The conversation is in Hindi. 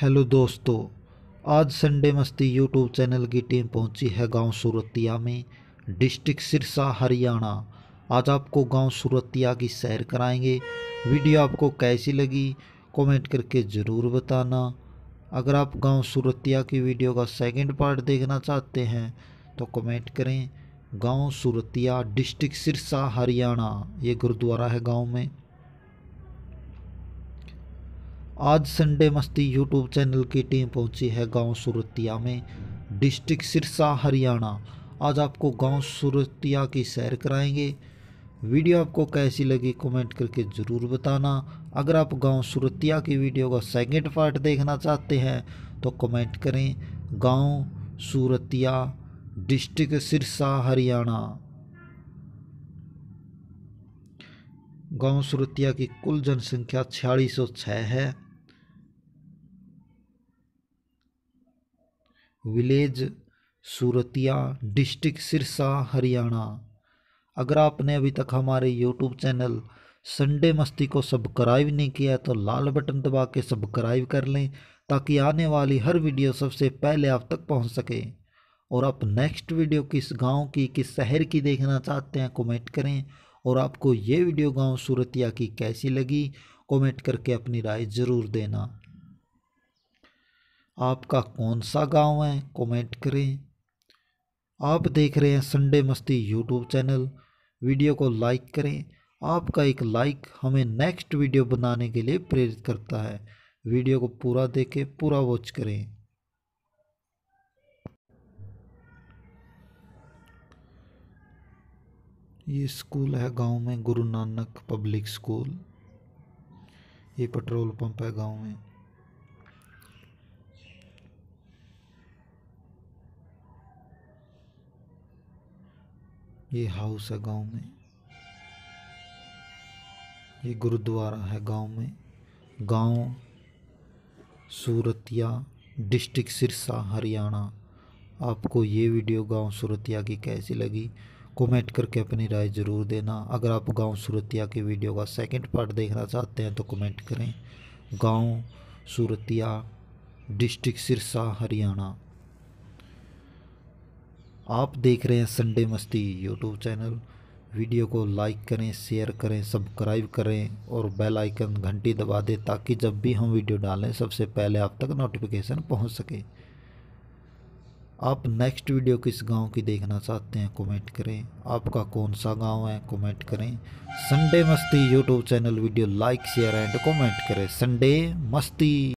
हेलो दोस्तों आज संडे मस्ती यूट्यूब चैनल की टीम पहुंची है गांव सूरतिया में डिस्ट्रिक्ट सिरसा हरियाणा आज आपको गांव सूरतिया की सैर कराएंगे वीडियो आपको कैसी लगी कमेंट करके ज़रूर बताना अगर आप गांव सूरतिया की वीडियो का सेकंड पार्ट देखना चाहते हैं तो कमेंट करें गांव सूरतिया डिस्ट्रिक्ट सिरसा हरियाणा ये गुरुद्वारा है गाँव में आज संडे मस्ती यूट्यूब चैनल की टीम पहुंची है गांव सूरतिया में डिस्ट्रिक्ट सिरसा हरियाणा आज आपको गांव सूरतिया की सैर कराएंगे वीडियो आपको कैसी लगी कमेंट करके ज़रूर बताना अगर आप गांव सूरतिया की वीडियो का सेकंड पार्ट देखना चाहते हैं तो कमेंट करें गांव सूरतिया डिस्ट्रिक्ट सिरसा हरियाणा गांव सुरतिया की कुल जनसंख्या छियालीस है विलेज सूरतिया डिस्ट्रिक्ट सिरसा हरियाणा अगर आपने अभी तक हमारे यूट्यूब चैनल संडे मस्ती को सब्सक्राइब नहीं किया तो लाल बटन दबा के सब्सक्राइब कर लें ताकि आने वाली हर वीडियो सबसे पहले आप तक पहुंच सके और आप नेक्स्ट वीडियो किस गांव की किस शहर की देखना चाहते हैं कमेंट करें और आपको ये वीडियो गांव सूरतिया की कैसी लगी कमेंट करके अपनी राय ज़रूर देना आपका कौन सा गांव है कमेंट करें आप देख रहे हैं Sunday Masti YouTube channel video को लाइक करें आपका एक लाइक हमें नेक्स्ट वीडियो बनाने के लिए प्रेरित करता है वीडियो को पूरा देखें पूरा वॉच करें ये स्कूल है गांव में गुरु नानक पब्लिक स्कूल ये पेट्रोल पंप है गांव में ये हाउस है गांव में ये गुरुद्वारा है गांव में गांव सूरतिया डिस्ट्रिक्ट सिरसा हरियाणा आपको ये वीडियो गांव सूरतिया की कैसी लगी कमेंट करके अपनी राय ज़रूर देना अगर आप गांव सूरतिया की वीडियो का सेकंड पार्ट देखना चाहते हैं तो कमेंट करें गांव सूरतिया डिस्ट्रिक्ट सिरसा हरियाणा आप देख रहे हैं Sunday Masti YouTube channel video को लाइक करें शेयर करें सब्सक्राइब करें और बेल आइकन घंटी दबा दें ताकि जब भी हम वीडियो डालें सबसे पहले आप तक नोटिफिकेशन पहुंच सके आप नेक्स्ट वीडियो किस गांव की देखना चाहते हैं कमेंट करें आपका कौन सा गांव है कमेंट करें Sunday Masti YouTube channel video like share and comment करें संडे मस्ती